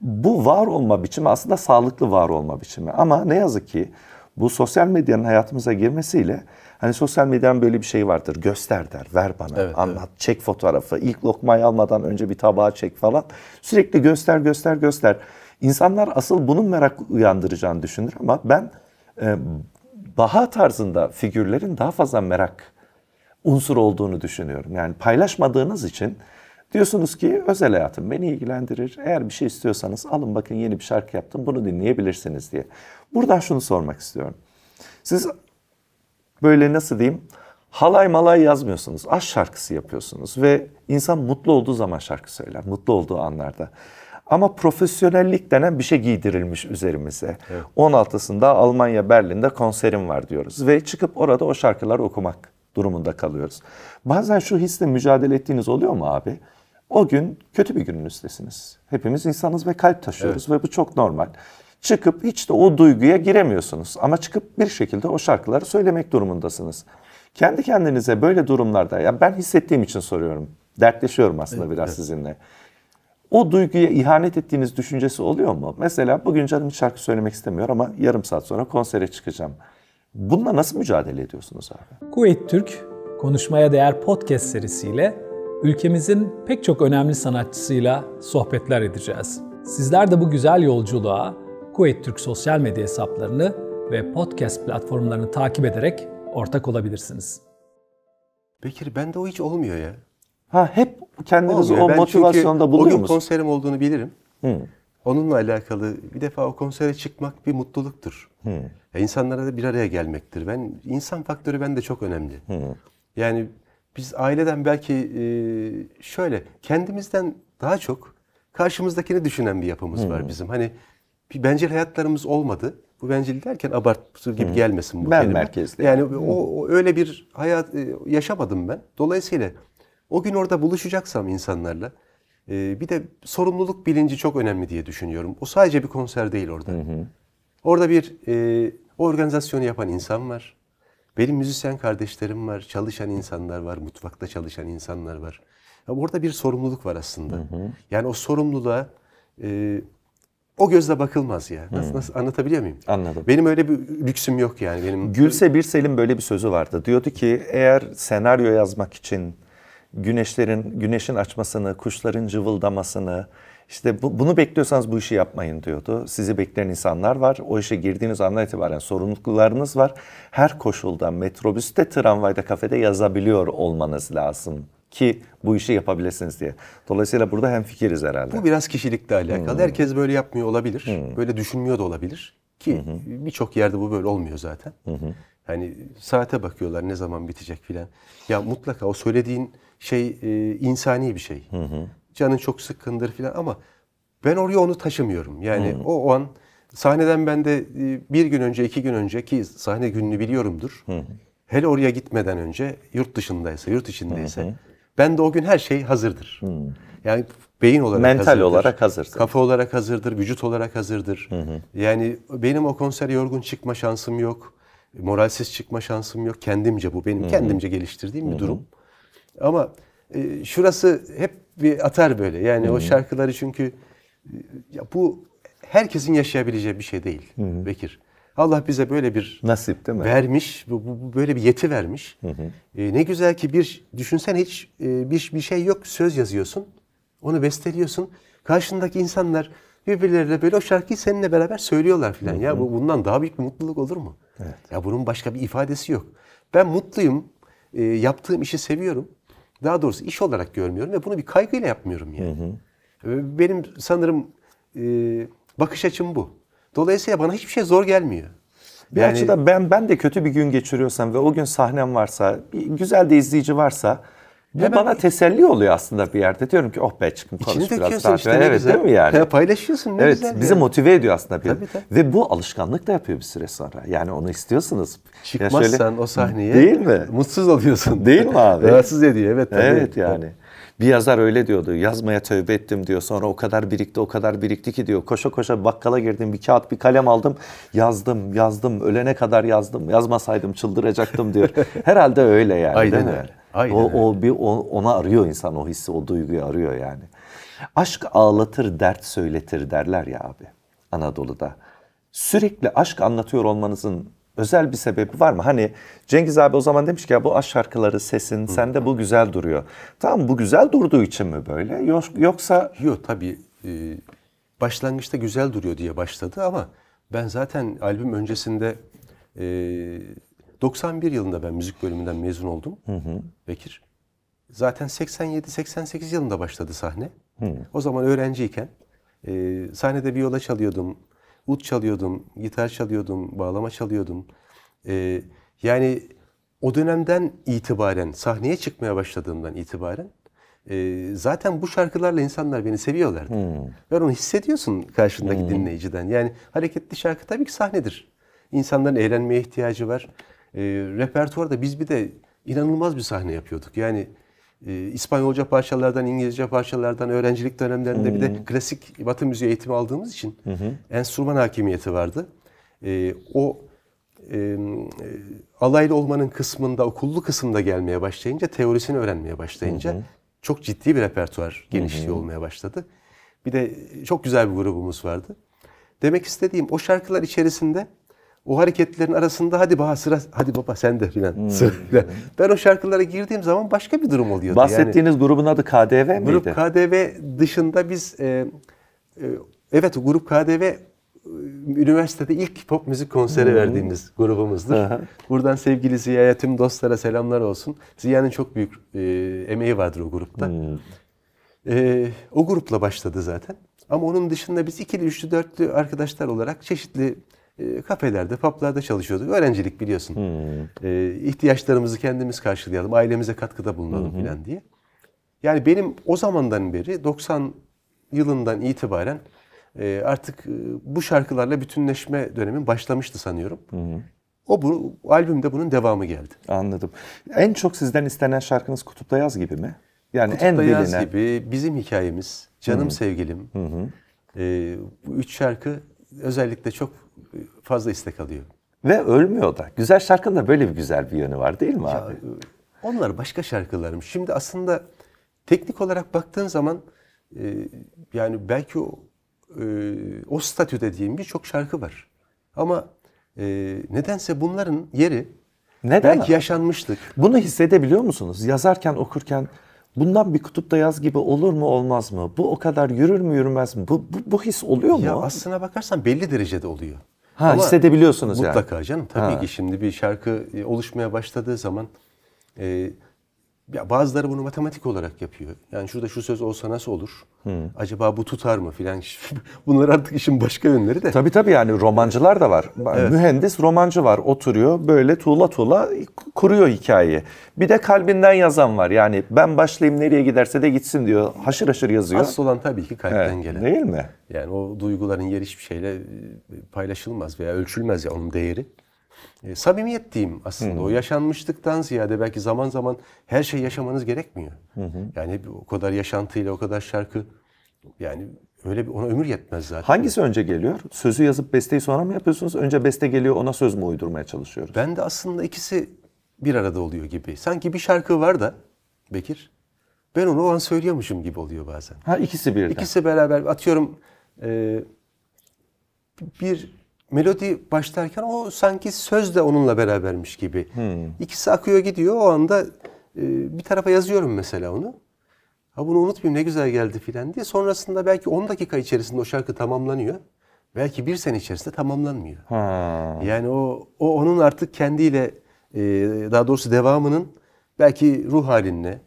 Bu var olma biçimi aslında sağlıklı var olma biçimi. Ama ne yazık ki bu sosyal medyanın hayatımıza girmesiyle hani sosyal medyanın böyle bir şeyi vardır. Göster der, ver bana, evet, anlat, evet. çek fotoğrafı. ilk lokmayı almadan önce bir tabağa çek falan. Sürekli göster, göster, göster. İnsanlar asıl bunun merak uyandıracağını düşünür ama ben e, baha tarzında figürlerin daha fazla merak unsur olduğunu düşünüyorum. Yani paylaşmadığınız için diyorsunuz ki özel hayatım beni ilgilendirir. Eğer bir şey istiyorsanız alın bakın yeni bir şarkı yaptım bunu dinleyebilirsiniz diye. Buradan şunu sormak istiyorum. Siz böyle nasıl diyeyim halay malay yazmıyorsunuz. Aşk şarkısı yapıyorsunuz ve insan mutlu olduğu zaman şarkı söyler. Mutlu olduğu anlarda. Ama profesyonellik denen bir şey giydirilmiş üzerimize. Evet. 16'sında Almanya Berlin'de konserim var diyoruz ve çıkıp orada o şarkıları okumak durumunda kalıyoruz. Bazen şu hisle mücadele ettiğiniz oluyor mu abi? O gün kötü bir günün üstesiniz. Hepimiz insanız ve kalp taşıyoruz evet. ve bu çok normal. Çıkıp hiç de o duyguya giremiyorsunuz ama çıkıp bir şekilde o şarkıları söylemek durumundasınız. Kendi kendinize böyle durumlarda ya ben hissettiğim için soruyorum. Dertleşiyorum aslında evet, biraz evet. sizinle. O duyguya ihanet ettiğiniz düşüncesi oluyor mu? Mesela bugün canım şarkı söylemek istemiyor ama yarım saat sonra konsere çıkacağım. Bununla nasıl mücadele ediyorsunuz abi? Kuveyt Türk Konuşmaya Değer podcast serisiyle ülkemizin pek çok önemli sanatçısıyla sohbetler edeceğiz. Sizler de bu güzel yolculuğa Kuveyt Türk sosyal medya hesaplarını ve podcast platformlarını takip ederek ortak olabilirsiniz. Bekir bende o hiç olmuyor ya. Ha hep kendinizi olmuyor. o ben motivasyonda buluyor musunuz? O gün konserim olduğunu bilirim. Hı. Onunla alakalı bir defa o konsere çıkmak bir mutluluktur. Hı. Ya insanlara da bir araya gelmektir. Ben insan faktörü bende çok önemli. Hı. Yani biz aileden belki e, şöyle kendimizden daha çok karşımızdakini düşünen bir yapımız Hı. var bizim. Hani bir bencil hayatlarımız olmadı. Bu bencil derken abartı gibi Hı. gelmesin bu ben kelime. Ben merkezli. Yani o, o öyle bir hayat e, yaşamadım ben. Dolayısıyla o gün orada buluşacaksam insanlarla e, bir de sorumluluk bilinci çok önemli diye düşünüyorum. O sadece bir konser değil orada. Hı hı. Orada bir e, organizasyonu yapan insan var. Benim müzisyen kardeşlerim var, çalışan insanlar var, mutfakta çalışan insanlar var. Ya orada bir sorumluluk var aslında. Hı hı. Yani o sorumluluğa e, o gözle bakılmaz ya. Nasıl, nasıl anlatabiliyor muyum? Anladım. Benim öyle bir lüksüm yok yani. Benim Gülse Birsel'in böyle bir sözü vardı. Diyordu ki eğer senaryo yazmak için güneşlerin güneşin açmasını, kuşların cıvıldamasını, işte bu, bunu bekliyorsanız bu işi yapmayın diyordu. Sizi bekleyen insanlar var. O işe girdiğiniz andan itibaren sorumluluklarınız var. Her koşulda metrobüste, tramvayda, kafede yazabiliyor olmanız lazım ki bu işi yapabilirsiniz diye. Dolayısıyla burada hem fikiriz herhalde. Bu biraz kişilikle alakalı. Hmm. Herkes böyle yapmıyor olabilir. Hmm. Böyle düşünmüyor da olabilir. Ki hmm. birçok yerde bu böyle olmuyor zaten. Hmm. saate bakıyorlar ne zaman bitecek filan. Ya mutlaka o söylediğin şey e, insani bir şey. Hı hı canın çok sıkkındır filan ama ben oraya onu taşımıyorum. Yani hmm. o, o an sahneden ben de e, bir gün önce, iki gün önce ki sahne gününü biliyorumdur. Hmm. Hele oraya gitmeden önce yurt dışındaysa, yurt içindeyse hmm. ben de o gün her şey hazırdır. Hmm. Yani beyin olarak Mental hazırdır. olarak hazırsın. Kafa olarak hazırdır, vücut olarak hazırdır. Hı Yani benim o konser yorgun çıkma şansım yok. Moralsiz çıkma şansım yok. Kendimce bu benim hı kendimce geliştirdiğim hı bir durum. Ama ee, şurası hep bir atar böyle. Yani hı o şarkıları çünkü e, ya bu herkesin yaşayabileceği bir şey değil hı Bekir. Allah bize böyle bir nasip değil mi? Vermiş, bu, bu böyle bir yeti vermiş. Hı E, ne güzel ki bir düşünsen hiç e, bir bir şey yok, söz yazıyorsun, onu besteliyorsun. Karşındaki insanlar birbirleriyle böyle o şarkıyı seninle beraber söylüyorlar filan. Ya bu bundan daha büyük bir mutluluk olur mu? Evet. Ya bunun başka bir ifadesi yok. Ben mutluyum, e, yaptığım işi seviyorum. Daha doğrusu iş olarak görmüyorum ve bunu bir kaygıyla yapmıyorum yani. Hı hı. Ee, benim sanırım e, bakış açım bu. Dolayısıyla bana hiçbir şey zor gelmiyor. Bir yani, açıdan ben ben de kötü bir gün geçiriyorsam ve o gün sahnem varsa, güzel de izleyici varsa bu Hemen bana teselli oluyor aslında bir yerde. Diyorum ki oh be çıkın konuş biraz daha. Işte, evet güzel. değil mi yani? Ya, paylaşıyorsun ne evet, güzel. Bizi yani. motive ediyor aslında bir tabii, tabii. Ve bu alışkanlık da yapıyor bir süre sonra. Yani onu istiyorsunuz. Çıkmazsan ya şöyle, o sahneye değil mi? mutsuz oluyorsun. Değil mi abi? Rahatsız ediyor evet. Tabii. Evet yani. Bir yazar öyle diyordu. Yazmaya tövbe ettim diyor. Sonra o kadar birikti, o kadar birikti ki diyor. Koşa koşa bakkala girdim. Bir kağıt, bir kalem aldım. Yazdım, yazdım. Ölene kadar yazdım. Yazmasaydım çıldıracaktım diyor. Herhalde öyle yani. Aynen öyle. Aynen. O, o bir o, ona arıyor insan o hissi, o duyguyu arıyor yani. Aşk ağlatır, dert söyletir derler ya abi Anadolu'da. Sürekli aşk anlatıyor olmanızın özel bir sebebi var mı? Hani Cengiz abi o zaman demiş ki ya bu aşk şarkıları sesin Hı. sende bu güzel duruyor. Tamam bu güzel durduğu için mi böyle? Yok, yoksa... Yok tabii e, başlangıçta güzel duruyor diye başladı ama ben zaten albüm öncesinde e, 91 yılında ben müzik bölümünden mezun oldum. Hı hı. Bekir. Zaten 87-88 yılında başladı sahne. Hı. O zaman öğrenciyken e, sahnede viyola çalıyordum, ut çalıyordum, gitar çalıyordum, bağlama çalıyordum. E, yani o dönemden itibaren, sahneye çıkmaya başladığımdan itibaren e, zaten bu şarkılarla insanlar beni seviyorlardı. Hmm. Ve onu hissediyorsun karşındaki hmm. dinleyiciden. Yani hareketli şarkı tabii ki sahnedir. İnsanların eğlenmeye ihtiyacı var e, repertuarda biz bir de inanılmaz bir sahne yapıyorduk. Yani e, İspanyolca parçalardan, İngilizce parçalardan, öğrencilik dönemlerinde hmm. bir de hmm. klasik Batı müziği eğitimi aldığımız için hmm. enstrüman hakimiyeti vardı. E, o e, alaylı olmanın kısmında, okullu kısımda gelmeye başlayınca, teorisini öğrenmeye başlayınca hmm. çok ciddi bir repertuar genişliği hmm. olmaya başladı. Bir de çok güzel bir grubumuz vardı. Demek istediğim o şarkılar içerisinde o hareketlerin arasında hadi baba sıra hadi baba sen de filan. Hmm. ben o şarkılara girdiğim zaman başka bir durum oluyordu. Bahsettiğiniz yani, grubun adı KDV miydi? Grup KDV dışında biz e, e, evet grup KDV e, üniversitede ilk pop müzik konseri hmm. verdiğimiz grubumuzdur. Aha. Buradan sevgili Ziya'ya tüm dostlara selamlar olsun. Ziya'nın çok büyük e, emeği vardır o grupta. Hmm. E, o grupla başladı zaten. Ama onun dışında biz ikili, üçlü, dörtlü arkadaşlar olarak çeşitli ee, kafelerde, paplarda çalışıyorduk. Öğrencilik biliyorsun. Hmm. E, ihtiyaçlarımızı kendimiz karşılayalım, ailemize katkıda bulunalım hmm. falan diye. Yani benim o zamandan beri 90 yılından itibaren e, artık e, bu şarkılarla bütünleşme dönemin başlamıştı sanıyorum. Hmm. O bu albümde bunun devamı geldi. Anladım. En çok sizden istenen şarkınız Kutupta Yaz gibi mi? Yani Kutupta en bilinen. Yaz gibi bizim hikayemiz, canım hmm. sevgilim. Hı hı. E, bu üç şarkı özellikle çok fazla istek alıyor. Ve ölmüyor da. Güzel şarkının da böyle bir güzel bir yönü var değil mi ya, abi? Onlar başka şarkılarım. Şimdi aslında teknik olarak baktığın zaman e, yani belki o, e, o statüde diyeyim birçok şarkı var. Ama e, nedense bunların yeri neden? Belki yaşanmıştık. Bunu hissedebiliyor musunuz? Yazarken, okurken Bundan bir kutupta yaz gibi olur mu olmaz mı? Bu o kadar yürür mü yürümez mi? Bu, bu, bu his oluyor mu? Ya aslına bakarsan belli derecede oluyor. Ha Ama hissedebiliyorsunuz mutlaka yani. Mutlaka canım. Tabii ha. ki şimdi bir şarkı e, oluşmaya başladığı zaman e, ya bazıları bunu matematik olarak yapıyor. Yani şurada şu söz olsa nasıl olur? Hmm. Acaba bu tutar mı filan? Bunlar artık işin başka yönleri de. Tabii tabii yani romancılar da var. Evet. Mühendis romancı var. Oturuyor böyle tuğla tuğla kuruyor hikayeyi. Bir de kalbinden yazan var. Yani ben başlayayım nereye giderse de gitsin diyor. Haşır haşır yazıyor. Asıl olan tabii ki kalpten evet, gelen. Değil mi? Yani o duyguların yeri hiçbir şeyle e, paylaşılmaz veya ölçülmez ya onun değeri e, samimiyet diyeyim aslında. Hı hı. O yaşanmışlıktan ziyade belki zaman zaman her şey yaşamanız gerekmiyor. Hı hı. Yani o kadar yaşantıyla o kadar şarkı yani öyle bir ona ömür yetmez zaten. Hangisi önce geliyor? Sözü yazıp besteyi sonra mı yapıyorsunuz? Önce beste geliyor ona söz mü uydurmaya çalışıyoruz? Ben de aslında ikisi bir arada oluyor gibi. Sanki bir şarkı var da Bekir ben onu o an söylüyormuşum gibi oluyor bazen. Ha ikisi birden. İkisi beraber atıyorum e, bir melodi başlarken o sanki söz de onunla berabermiş gibi. Hmm. İkisi akıyor gidiyor. O anda e, bir tarafa yazıyorum mesela onu. Ha bunu unutmayayım ne güzel geldi filan diye. Sonrasında belki 10 dakika içerisinde o şarkı tamamlanıyor. Belki bir sene içerisinde tamamlanmıyor. Ha. Yani o, o onun artık kendiyle e, daha doğrusu devamının belki ruh haline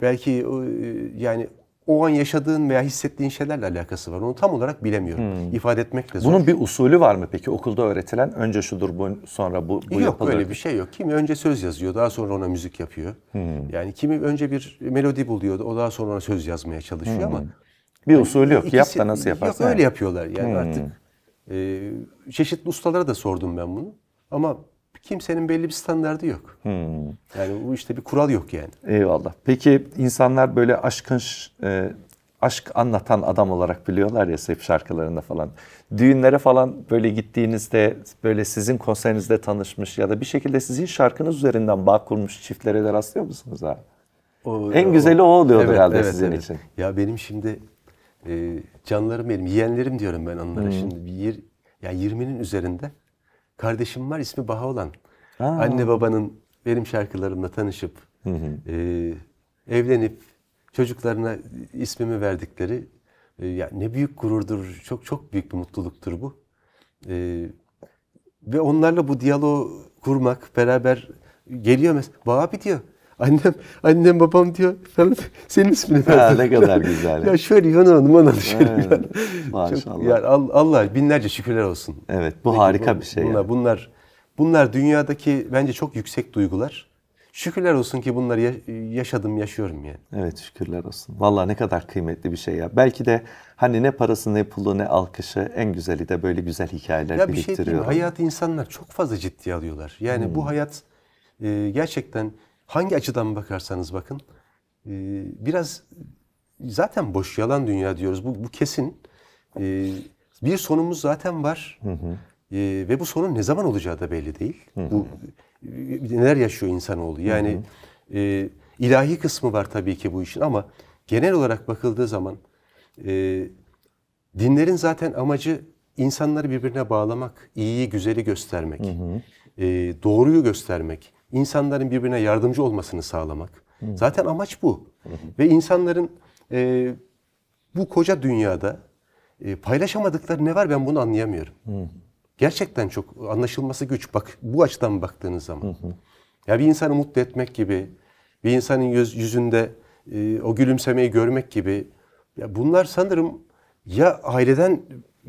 belki e, yani o an yaşadığın veya hissettiğin şeylerle alakası var. Onu tam olarak bilemiyorum. Hmm. İfade etmek de zor. Bunun bir usulü var mı peki? Okulda öğretilen önce şudur bu sonra bu, bu yok, yapılır. Yok öyle bir şey yok. Kimi önce söz yazıyor daha sonra ona müzik yapıyor. Hmm. Yani kimi önce bir melodi buluyor, o daha sonra ona söz yazmaya çalışıyor hmm. ama. Bir hani usulü yok. İkisi, Yap da nasıl yaparsın. Yok öyle yapıyorlar yani hmm. artık. E, çeşitli ustalara da sordum ben bunu. Ama kimsenin belli bir standardı yok. Hmm. Yani bu işte bir kural yok yani. Eyvallah. Peki insanlar böyle aşkın e, aşk anlatan adam olarak biliyorlar ya hep şarkılarında falan. Düğünlere falan böyle gittiğinizde böyle sizin konserinizde tanışmış ya da bir şekilde sizin şarkınız üzerinden bağ kurmuş çiftlere de rastlıyor musunuz abi? O, en güzeli o, oluyordu evet, herhalde evet, sizin evet. için. Ya benim şimdi e, canlarım benim, yeğenlerim diyorum ben onlara hmm. şimdi. Bir, ya 20'nin üzerinde kardeşim var ismi Baha olan. Aa. Anne babanın benim şarkılarımla tanışıp hı hı. E, evlenip çocuklarına ismimi verdikleri e, ya ne büyük gururdur. Çok çok büyük bir mutluluktur bu. E, ve onlarla bu diyaloğu kurmak beraber geliyor mesela. Baba abi diyor Annem, annem babam diyor Ferhat senin ismini verdi. ne kadar güzel. ya şöyle Yunan Hanım bana şöyle evet, yani. Maşallah. Çok, yani Allah binlerce şükürler olsun. Evet bu Peki, harika bu, bir şey. Bunlar, yani. bunlar, bunlar dünyadaki bence çok yüksek duygular. Şükürler olsun ki bunları yaşadım, yaşıyorum yani. Evet şükürler olsun. Valla ne kadar kıymetli bir şey ya. Belki de hani ne parası ne pulu ne alkışı en güzeli de böyle güzel hikayeler ya biriktiriyor. Ya bir şey diyeyim, hayatı insanlar çok fazla ciddiye alıyorlar. Yani hmm. bu hayat e, gerçekten hangi açıdan bakarsanız bakın e, biraz zaten boş yalan dünya diyoruz. Bu, bu kesin. E, bir sonumuz zaten var. Hı hı. E, ve bu sonun ne zaman olacağı da belli değil. Hı hı. Bu neler yaşıyor insanoğlu. Yani hı hı. ilahi kısmı var tabii ki bu işin ama genel olarak bakıldığı zaman dinlerin zaten amacı insanları birbirine bağlamak, iyiyi, güzeli göstermek, hı hı. doğruyu göstermek insanların birbirine yardımcı olmasını sağlamak. Hı. Hmm. Zaten amaç bu. Hı hı. Ve insanların e, bu koca dünyada e, paylaşamadıkları ne var ben bunu anlayamıyorum. Hı. Hmm. Gerçekten çok anlaşılması güç. Bak bu açıdan baktığınız zaman. Hı hmm. hı. Ya bir insanı mutlu etmek gibi, bir insanın yüz, yüzünde e, o gülümsemeyi görmek gibi. Ya bunlar sanırım ya aileden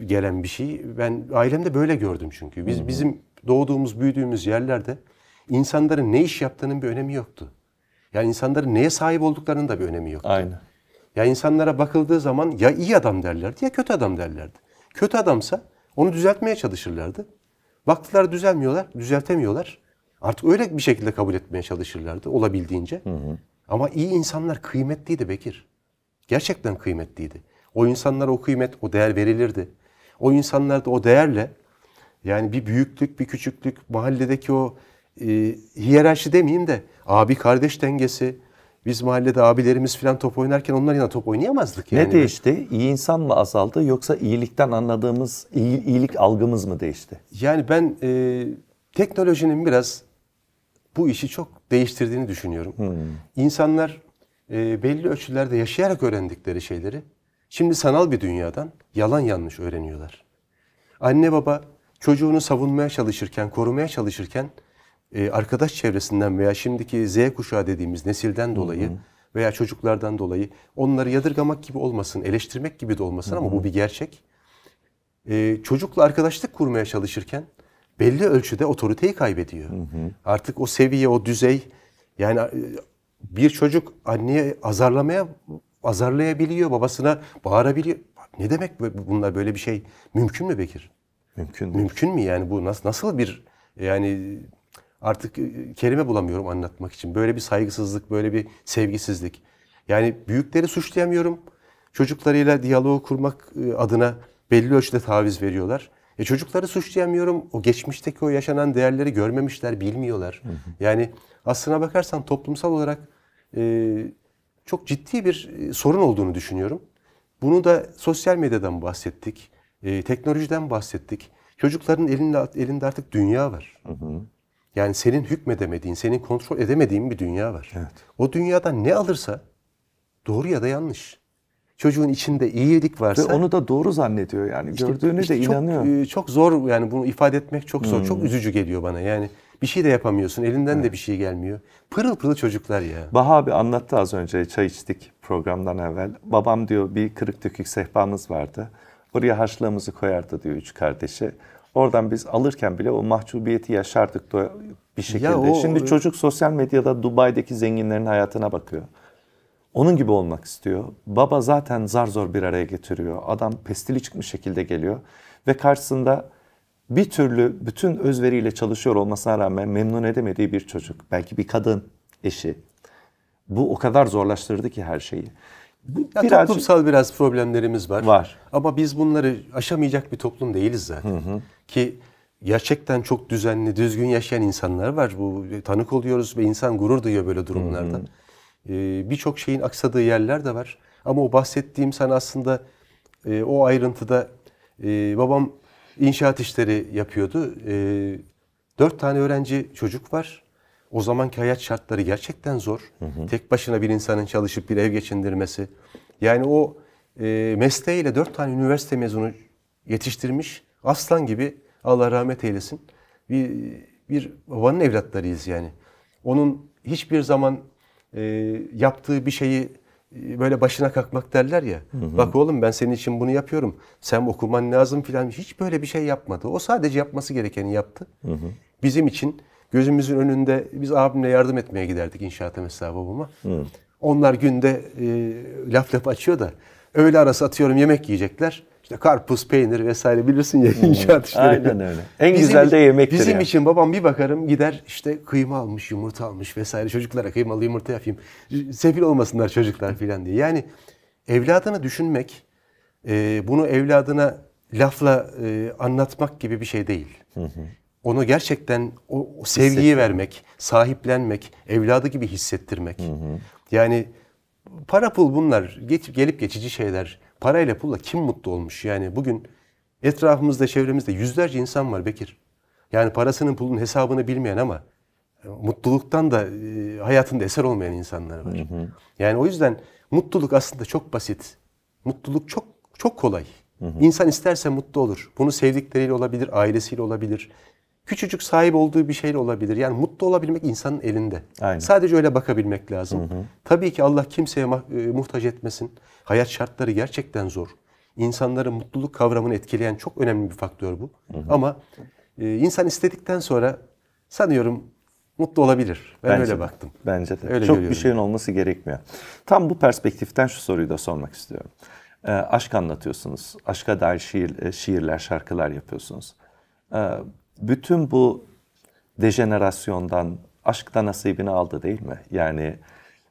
gelen bir şey. Ben ailemde böyle gördüm çünkü. Biz hı hı. bizim doğduğumuz, büyüdüğümüz yerlerde insanların ne iş yaptığının bir önemi yoktu. Ya insanların neye sahip olduklarının da bir önemi yoktu. Aynen. Ya insanlara bakıldığı zaman ya iyi adam derlerdi ya kötü adam derlerdi. Kötü adamsa onu düzeltmeye çalışırlardı. Baktılar düzelmiyorlar, düzeltemiyorlar. Artık öyle bir şekilde kabul etmeye çalışırlardı olabildiğince. Hı hı. Ama iyi insanlar kıymetliydi Bekir. Gerçekten kıymetliydi. O insanlara o kıymet, o değer verilirdi. O insanlar da o değerle yani bir büyüklük, bir küçüklük, mahalledeki o e, hiyerarşi demeyeyim de abi kardeş dengesi. Biz mahallede abilerimiz falan top oynarken onlar yine top oynayamazdık yani. Ne değişti? İyi insan mı azaldı yoksa iyilikten anladığımız iyi, iyilik algımız mı değişti? Yani ben e, teknolojinin biraz bu işi çok değiştirdiğini düşünüyorum. Hmm. İnsanlar e, belli ölçülerde yaşayarak öğrendikleri şeyleri şimdi sanal bir dünyadan yalan yanlış öğreniyorlar. Anne baba çocuğunu savunmaya çalışırken, korumaya çalışırken e, arkadaş çevresinden veya şimdiki Z kuşağı dediğimiz nesilden dolayı veya çocuklardan dolayı onları yadırgamak gibi olmasın, eleştirmek gibi de olmasın ama bu bir gerçek. E, çocukla arkadaşlık kurmaya çalışırken belli ölçüde otoriteyi kaybediyor. Artık o seviye, o düzey yani e, bir çocuk anneye azarlamaya azarlayabiliyor, babasına bağırabiliyor. Ne demek bunlar böyle bir şey? Mümkün mü Bekir? Mümkün. Mümkün mü yani bu nasıl nasıl bir yani artık e, kelime bulamıyorum anlatmak için. Böyle bir saygısızlık, böyle bir sevgisizlik. Yani büyükleri suçlayamıyorum. Çocuklarıyla diyaloğu kurmak e, adına belli ölçüde taviz veriyorlar. E çocukları suçlayamıyorum. O geçmişteki o yaşanan değerleri görmemişler, bilmiyorlar. Yani aslına bakarsan toplumsal olarak e, çok ciddi bir sorun olduğunu düşünüyorum. Bunu da sosyal medyadan bahsettik, teknolojiden bahsettik. Çocukların elinde elinde artık dünya var. Hı hı. Yani senin hükmedemediğin, senin kontrol edemediğin bir dünya var. Evet. O dünyada ne alırsa doğru ya da yanlış. Çocuğun içinde iyilik varsa... Ve onu da doğru zannediyor yani. Işte, Gördüğüne işte de çok, inanıyor. E, çok zor yani bunu ifade etmek çok zor. Hmm. Çok üzücü geliyor bana yani. Bir şey de yapamıyorsun. Elinden evet. de bir şey gelmiyor. Pırıl pırıl çocuklar ya. Baha abi anlattı az önce. Çay içtik programdan evvel. Babam diyor bir kırık dökük sehpamız vardı. Oraya harçlığımızı koyardı diyor üç kardeşi. Oradan biz alırken bile o mahcubiyeti yaşardık da bir şekilde. Ya o, Şimdi çocuk sosyal medyada Dubai'deki zenginlerin hayatına bakıyor. Onun gibi olmak istiyor. Baba zaten zar zor bir araya getiriyor. Adam pestili çıkmış şekilde geliyor. Ve karşısında bir türlü bütün özveriyle çalışıyor olmasına rağmen memnun edemediği bir çocuk. Belki bir kadın, eşi. Bu o kadar zorlaştırdı ki her şeyi. Ya birazcık... Toplumsal biraz problemlerimiz var. Var. Ama biz bunları aşamayacak bir toplum değiliz zaten. Hı hı. Ki gerçekten çok düzenli, düzgün yaşayan insanlar var. Bu tanık oluyoruz ve insan gurur duyuyor böyle durumlarda. Ee, Birçok şeyin aksadığı yerler de var. Ama o bahsettiğim sana aslında e, o ayrıntıda e, babam inşaat işleri yapıyordu. E, dört tane öğrenci çocuk var. O zamanki hayat şartları gerçekten zor. Hı hı. Tek başına bir insanın çalışıp bir ev geçindirmesi. Yani o e, mesleğiyle dört tane üniversite mezunu yetiştirmiş aslan gibi Allah rahmet eylesin. Bir, bir babanın evlatlarıyız yani. Onun hiçbir zaman e, yaptığı bir şeyi e, böyle başına kalkmak derler ya. Hı hı. Bak oğlum ben senin için bunu yapıyorum. Sen okuman lazım filan. Hiç böyle bir şey yapmadı. O sadece yapması gerekeni yaptı. Hı hı. Bizim için Gözümüzün önünde biz abimle yardım etmeye giderdik inşaata mesela babama. Hı. Onlar günde e, laf laf açıyor da öğle arası atıyorum yemek yiyecekler. İşte karpuz, peynir vesaire bilirsin ya inşaat işleri. Aynen öyle. En bizim, güzel de yemektir. Bizim yani. için babam bir bakarım gider işte kıyma almış, yumurta almış vesaire. Çocuklara kıymalı yumurta yapayım. Sefil olmasınlar çocuklar filan diye. Yani evladını düşünmek, e, bunu evladına lafla e, anlatmak gibi bir şey değil onu gerçekten o, o sevgiyi vermek, sahiplenmek, evladı gibi hissettirmek. Hı hı. Yani para pul bunlar geçip gelip geçici şeyler. Parayla pulla kim mutlu olmuş? Yani bugün etrafımızda, çevremizde yüzlerce insan var Bekir. Yani parasının pulun hesabını bilmeyen ama e, mutluluktan da e, hayatında eser olmayan insanlar var. Hı hı. Yani o yüzden mutluluk aslında çok basit. Mutluluk çok çok kolay. Hı hı. İnsan isterse mutlu olur. Bunu sevdikleriyle olabilir, ailesiyle olabilir, küçücük sahip olduğu bir şey olabilir. Yani mutlu olabilmek insanın elinde. Aynen. Sadece öyle bakabilmek lazım. Hı hı. Tabii ki Allah kimseye e, muhtaç etmesin. Hayat şartları gerçekten zor. İnsanların mutluluk kavramını etkileyen çok önemli bir faktör bu. Hı hı. Ama e, insan istedikten sonra sanıyorum mutlu olabilir. Ben bence, öyle baktım. Bence de. Öyle çok bir şeyin olması gerekmiyor. Tam bu perspektiften şu soruyu da sormak istiyorum. E, aşk anlatıyorsunuz. Aşka dair şiir, e, şiirler, şarkılar yapıyorsunuz. E, bütün bu dejenerasyondan aşkta nasibini aldı değil mi? Yani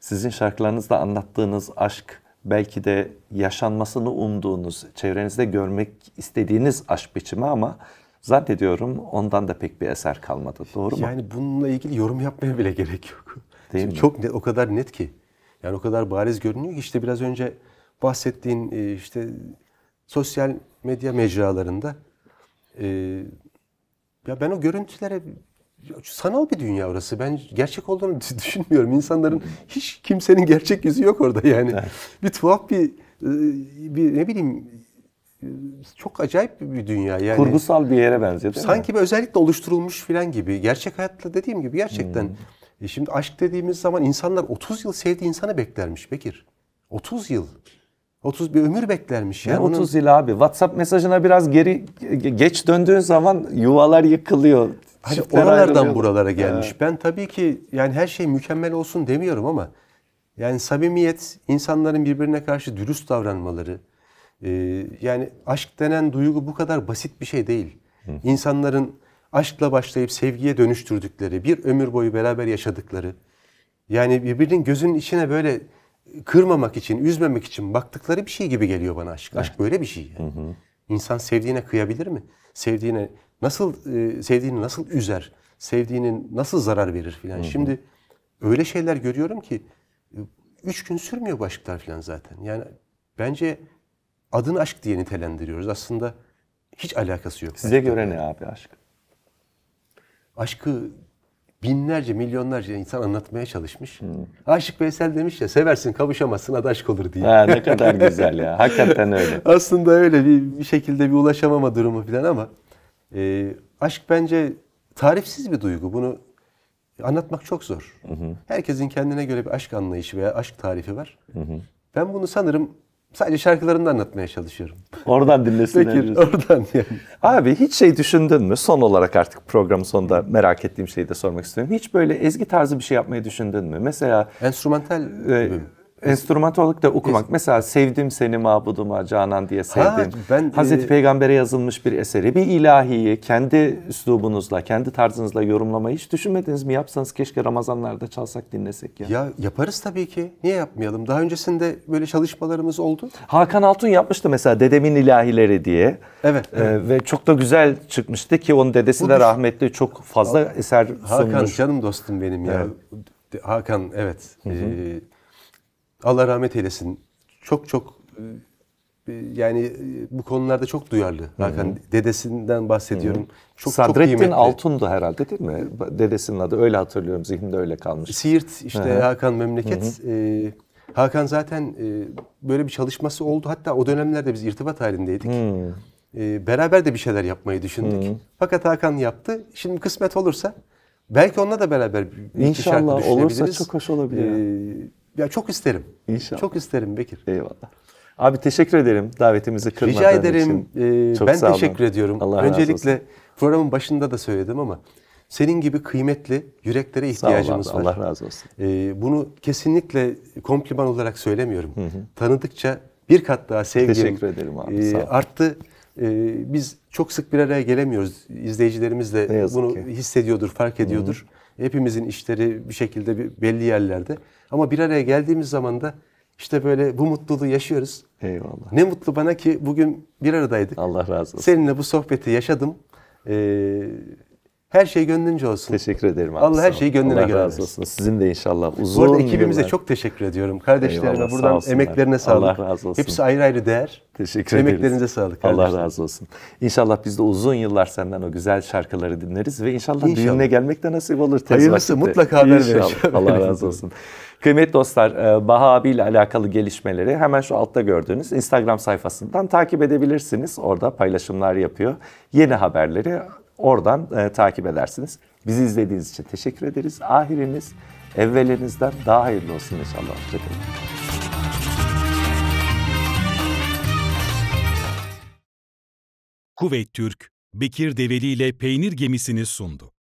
sizin şarkılarınızda anlattığınız aşk belki de yaşanmasını umduğunuz, çevrenizde görmek istediğiniz aşk biçimi ama zannediyorum ondan da pek bir eser kalmadı. Doğru mu? Yani bununla ilgili yorum yapmaya bile gerek yok. Değil Şimdi mi? Çok net, o kadar net ki. Yani o kadar bariz görünüyor ki işte biraz önce bahsettiğin e, işte sosyal medya mecralarında e, ya ben o görüntülere sanal bir dünya orası. Ben gerçek olduğunu düşünmüyorum. İnsanların hiç kimsenin gerçek yüzü yok orada yani. Bir tuhaf bir, e, bir ne bileyim e, çok acayip bir dünya yani. Kurgusal bir yere benziyor değil Sanki mi? bir özellikle oluşturulmuş filan gibi. Gerçek hayatla dediğim gibi gerçekten. Hmm. E şimdi aşk dediğimiz zaman insanlar 30 yıl sevdiği insanı beklermiş Bekir. 30 yıl. 30 bir ömür beklermiş ya. Ne yani 30 yıl abi. WhatsApp mesajına biraz geri geç döndüğün zaman yuvalar yıkılıyor. Hani oralardan buralara gelmiş. Evet. Ben tabii ki yani her şey mükemmel olsun demiyorum ama yani samimiyet, insanların birbirine karşı dürüst davranmaları, e, yani aşk denen duygu bu kadar basit bir şey değil. Hı. İnsanların aşkla başlayıp sevgiye dönüştürdükleri, bir ömür boyu beraber yaşadıkları, yani birbirinin gözünün içine böyle kırmamak için, üzmemek için baktıkları bir şey gibi geliyor bana aşk. Aşk böyle bir şey. Yani. Hı hı. İnsan sevdiğine kıyabilir mi? Sevdiğine nasıl e, sevdiğini nasıl üzer? Sevdiğinin nasıl zarar verir filan. Şimdi öyle şeyler görüyorum ki e, üç gün sürmüyor bu aşklar filan zaten. Yani bence adını aşk diye nitelendiriyoruz. Aslında hiç alakası yok. Size göre ne abi aşk? Aşkı binlerce, milyonlarca insan anlatmaya çalışmış. Hmm. Aşık Veysel demiş ya seversin kavuşamazsın aşk olur diye. Ha, ne kadar güzel ya. Hakikaten öyle. Aslında öyle bir, bir şekilde bir ulaşamama durumu falan ama e, aşk bence tarifsiz bir duygu. Bunu anlatmak çok zor. Hı hı. Herkesin kendine göre bir aşk anlayışı veya aşk tarifi var. Hı hı. Ben bunu sanırım Sadece şarkılarını anlatmaya çalışıyorum. Oradan dinlesinler. Peki oradan yani. Abi hiç şey düşündün mü? Son olarak artık programın sonunda merak ettiğim şeyi de sormak istiyorum. Hiç böyle ezgi tarzı bir şey yapmayı düşündün mü? Mesela... Enstrümantal e, enstrümantallık da okumak. Es- Mesela sevdim seni mabuduma canan diye sevdim. Ha, ben, e, Hazreti e- Peygamber'e yazılmış bir eseri, bir ilahiyi kendi üslubunuzla, kendi tarzınızla yorumlamayı hiç düşünmediniz mi? Yapsanız keşke Ramazanlarda çalsak dinlesek ya. Ya yaparız tabii ki. Niye yapmayalım? Daha öncesinde böyle çalışmalarımız oldu. Hakan Altun yapmıştı mesela Dedemin ilahileri diye. Evet. Ee, evet. Ee, ve çok da güzel çıkmıştı ki onun dedesi Bu de rahmetli çok fazla Hakan, eser sunmuş. Hakan canım dostum benim ya. Evet. Hakan evet. Hı hı. Ee, Allah rahmet eylesin. Çok çok e, e, yani e, bu konularda çok duyarlı. Hakan dedesinden bahsediyorum. Hı-hı. Çok Sadrettin çok Altun'du herhalde değil mi? Dedesinin adı öyle hatırlıyorum. Zihnimde öyle kalmış. Siirt işte Hı-hı. Hakan memleket. E, Hakan zaten e, böyle bir çalışması oldu. Hatta o dönemlerde biz irtibat halindeydik. E, beraber de bir şeyler yapmayı düşündük. Hı-hı. Fakat Hakan yaptı. Şimdi kısmet olursa belki onunla da beraber bir İnşallah şarkı düşünebiliriz. olursa çok hoş olabilir. E, ya çok isterim. İnşallah. Çok isterim Bekir. Eyvallah. Abi teşekkür ederim davetimizi kırmadığın Rica ederim. Için. Ee, ben teşekkür ediyorum. Allah Öncelikle razı olsun. programın başında da söyledim ama senin gibi kıymetli yüreklere ihtiyacımız Sağ ol abi, var. Allah razı olsun. Ee, bunu kesinlikle kompliman olarak söylemiyorum. Hı hı. Tanıdıkça bir kat daha sevgim Teşekkür ederim abi. E, arttı. E, biz çok sık bir araya gelemiyoruz. İzleyicilerimiz de bunu ki. hissediyordur, fark ediyordur. Hepimizin işleri bir şekilde bir belli yerlerde. Ama bir araya geldiğimiz zaman da işte böyle bu mutluluğu yaşıyoruz. Eyvallah. Ne mutlu bana ki bugün bir aradaydık. Allah razı olsun. Seninle bu sohbeti yaşadım. Ee, her şey gönlünce olsun. Teşekkür ederim abi. Allah her şeyi gönlüne göre. razı olsun. Sizin de inşallah uzun Bu arada ekibimize yıllar. çok teşekkür ediyorum. Kardeşlerime buradan sağ emeklerine sağlık. Allah razı olsun. Hepsi ayrı ayrı değer. Teşekkür ederiz. Emeklerinize sağlık Allah razı olsun. İnşallah biz de uzun yıllar senden o güzel şarkıları dinleriz ve inşallah, inşallah. düğününe gelmek de nasip olur. Tez Hayırlısı vakitte. mutlaka haber verin. Allah razı olsun. Kıymet dostlar, e, Baha ile alakalı gelişmeleri hemen şu altta gördüğünüz Instagram sayfasından takip edebilirsiniz. Orada paylaşımlar yapıyor. Yeni haberleri Oradan e, takip edersiniz. Bizi izlediğiniz için teşekkür ederiz. Ahiriniz evvelinizden daha hayırlı olsun inşallah. Hoşçakalın. Kuveyt Türk, Bekir Develi ile peynir gemisini sundu.